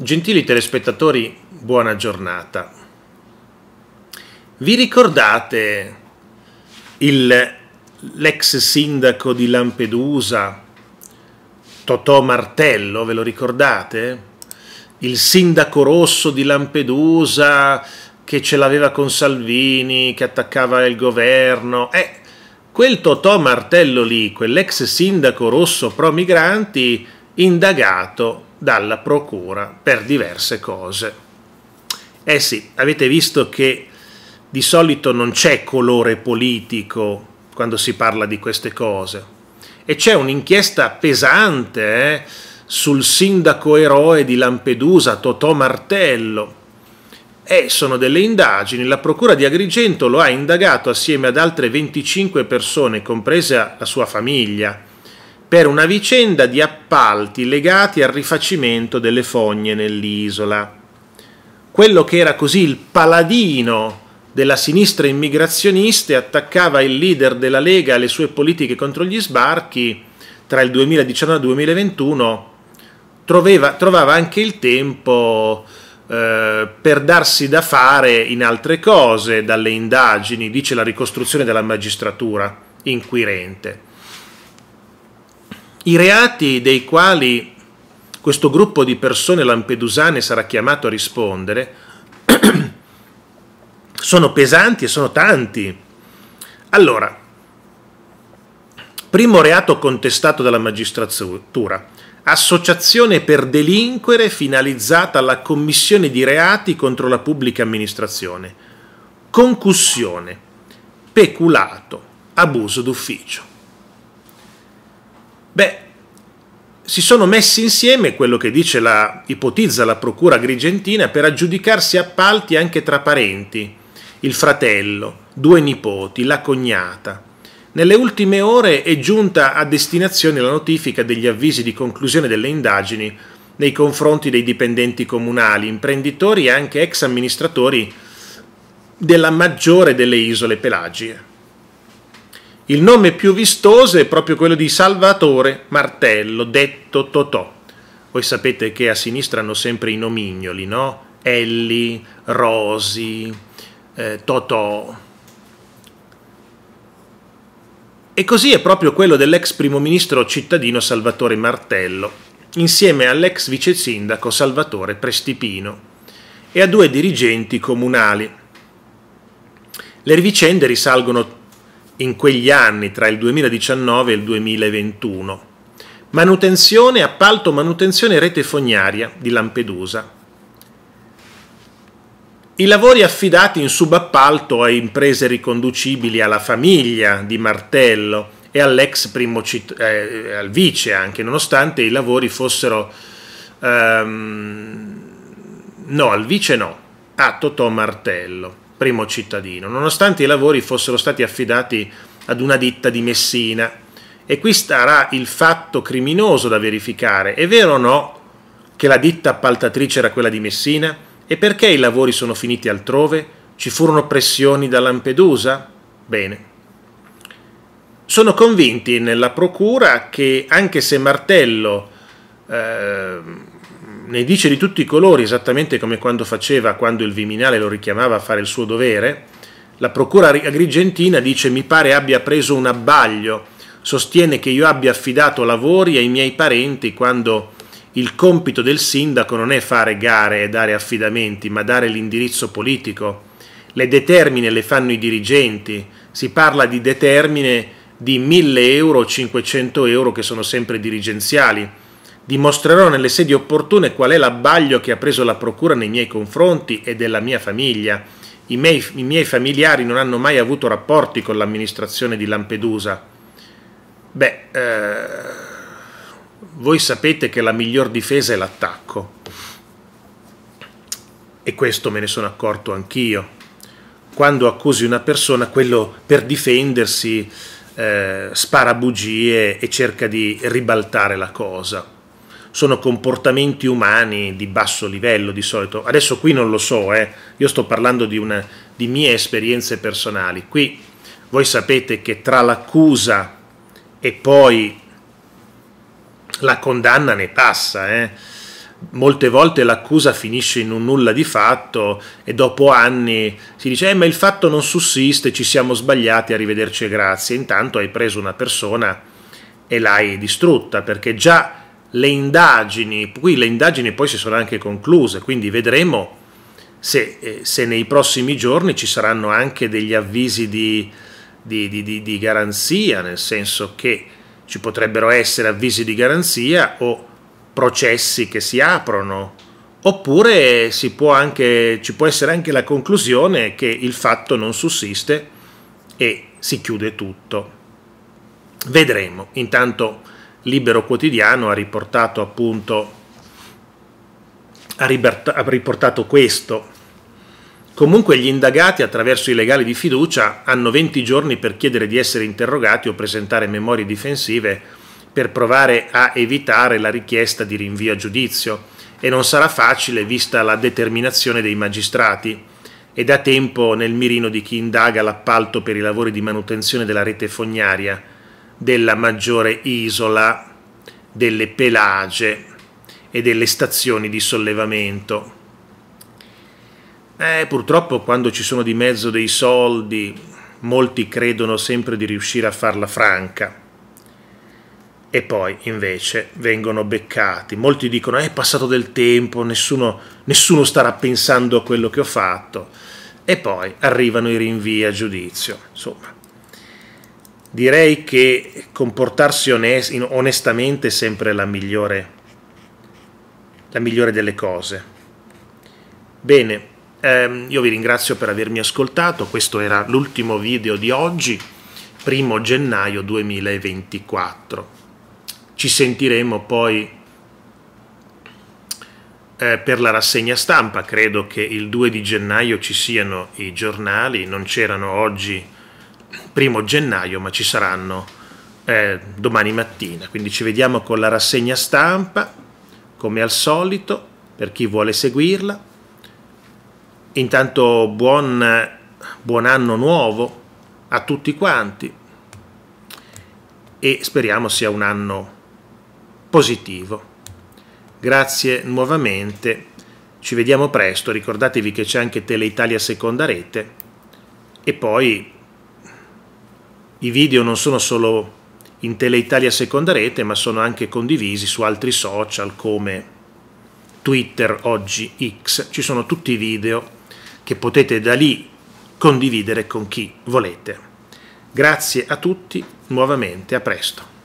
Gentili telespettatori, buona giornata. Vi ricordate il, l'ex sindaco di Lampedusa, Totò Martello, ve lo ricordate? Il sindaco rosso di Lampedusa che ce l'aveva con Salvini, che attaccava il governo. Eh, quel Totò Martello lì, quell'ex sindaco rosso pro migranti, indagato dalla procura per diverse cose. Eh sì, avete visto che di solito non c'è colore politico quando si parla di queste cose. E c'è un'inchiesta pesante eh, sul sindaco eroe di Lampedusa, Totò Martello. E sono delle indagini. La procura di Agrigento lo ha indagato assieme ad altre 25 persone, compresa la sua famiglia per una vicenda di appalti legati al rifacimento delle fogne nell'isola. Quello che era così il paladino della sinistra immigrazionista e attaccava il leader della Lega alle sue politiche contro gli sbarchi tra il 2019 e il 2021 troveva, trovava anche il tempo eh, per darsi da fare in altre cose, dalle indagini, dice la ricostruzione della magistratura inquirente. I reati dei quali questo gruppo di persone lampedusane sarà chiamato a rispondere sono pesanti e sono tanti. Allora, primo reato contestato dalla magistratura, associazione per delinquere finalizzata alla commissione di reati contro la pubblica amministrazione, concussione, peculato, abuso d'ufficio. Beh, si sono messi insieme, quello che dice la, ipotizza la procura grigentina, per aggiudicarsi appalti anche tra parenti, il fratello, due nipoti, la cognata. Nelle ultime ore è giunta a destinazione la notifica degli avvisi di conclusione delle indagini nei confronti dei dipendenti comunali, imprenditori e anche ex amministratori della maggiore delle isole pelagie. Il nome più vistoso è proprio quello di Salvatore Martello, detto Totò. Voi sapete che a sinistra hanno sempre i nomignoli, no? Elli, Rosi, eh, Totò. E così è proprio quello dell'ex primo ministro cittadino Salvatore Martello, insieme all'ex vice sindaco Salvatore Prestipino e a due dirigenti comunali. Le vicende risalgono in quegli anni tra il 2019 e il 2021. Manutenzione, appalto manutenzione rete fognaria di Lampedusa. I lavori affidati in subappalto a imprese riconducibili alla famiglia di Martello e all'ex primo cit- eh, eh al vice anche, nonostante i lavori fossero... Ehm, no, al vice no, a Totò Martello primo cittadino, nonostante i lavori fossero stati affidati ad una ditta di Messina. E qui starà il fatto criminoso da verificare. È vero o no che la ditta appaltatrice era quella di Messina? E perché i lavori sono finiti altrove? Ci furono pressioni da Lampedusa? Bene. Sono convinti nella procura che anche se Martello eh, ne dice di tutti i colori, esattamente come quando faceva, quando il Viminale lo richiamava a fare il suo dovere, la procura agrigentina dice mi pare abbia preso un abbaglio, sostiene che io abbia affidato lavori ai miei parenti quando il compito del sindaco non è fare gare e dare affidamenti, ma dare l'indirizzo politico. Le determine le fanno i dirigenti, si parla di determine di 1000 euro o 500 euro che sono sempre dirigenziali Dimostrerò nelle sedi opportune qual è l'abbaglio che ha preso la Procura nei miei confronti e della mia famiglia. I miei, I miei, familiari non hanno mai avuto rapporti con l'amministrazione di Lampedusa. Beh, eh, voi sapete che la miglior difesa è l'attacco. E questo me ne sono accorto anch'io. Quando accusi una persona, quello per difendersi eh, spara bugie e cerca di ribaltare la cosa sono comportamenti umani di basso livello di solito. Adesso qui non lo so, eh. io sto parlando di, una, di mie esperienze personali. Qui voi sapete che tra l'accusa e poi la condanna ne passa. Eh. Molte volte l'accusa finisce in un nulla di fatto e dopo anni si dice eh, ma il fatto non sussiste, ci siamo sbagliati, arrivederci e grazie. Intanto hai preso una persona e l'hai distrutta perché già le indagini, qui le indagini poi si sono anche concluse, quindi vedremo se, eh, se nei prossimi giorni ci saranno anche degli avvisi di, di, di, di, garanzia, nel senso che ci potrebbero essere avvisi di garanzia o processi che si aprono, oppure può anche, ci può essere anche la conclusione che il fatto non sussiste e si chiude tutto. Vedremo, intanto Libero Quotidiano ha riportato appunto ha riportato questo. Comunque gli indagati attraverso i legali di fiducia hanno 20 giorni per chiedere di essere interrogati o presentare memorie difensive per provare a evitare la richiesta di rinvio a giudizio e non sarà facile vista la determinazione dei magistrati. È da tempo nel mirino di chi indaga l'appalto per i lavori di manutenzione della rete fognaria della maggiore isola, delle pelage e delle stazioni di sollevamento. Eh, purtroppo quando ci sono di mezzo dei soldi, molti credono sempre di riuscire a farla franca. E poi invece vengono beccati. Molti dicono eh, è passato del tempo, nessuno, nessuno starà pensando a quello che ho fatto. E poi arrivano i rinvii a giudizio. Insomma, Direi che comportarsi onest- onestamente è sempre la migliore, la migliore delle cose. Bene, ehm, io vi ringrazio per avermi ascoltato, questo era l'ultimo video di oggi, primo gennaio 2024. Ci sentiremo poi eh, per la rassegna stampa, credo che il 2 di gennaio ci siano i giornali, non c'erano oggi primo gennaio, ma ci saranno eh, domani mattina. Quindi ci vediamo con la rassegna stampa, come al solito, per chi vuole seguirla. Intanto buon, buon anno nuovo a tutti quanti e speriamo sia un anno positivo. Grazie nuovamente, ci vediamo presto, ricordatevi che c'è anche Teleitalia Seconda Rete e poi i video non sono solo in Teleitalia seconda rete, ma sono anche condivisi su altri social come Twitter, oggi X, ci sono tutti i video che potete da lì condividere con chi volete. Grazie a tutti, nuovamente a presto.